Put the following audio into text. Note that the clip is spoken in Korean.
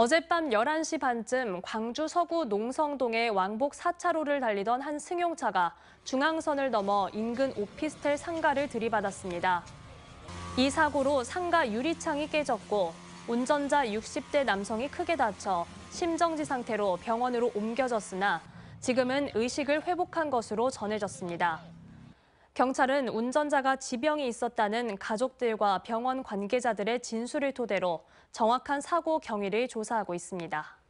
어젯밤 11시 반쯤 광주 서구 농성동의 왕복 4차로를 달리던 한 승용차가 중앙선을 넘어 인근 오피스텔 상가를 들이받았습니다. 이 사고로 상가 유리창이 깨졌고 운전자 60대 남성이 크게 다쳐 심정지 상태로 병원으로 옮겨졌으나 지금은 의식을 회복한 것으로 전해졌습니다. 경찰은 운전자가 지병이 있었다는 가족들과 병원 관계자들의 진술을 토대로 정확한 사고 경위를 조사하고 있습니다.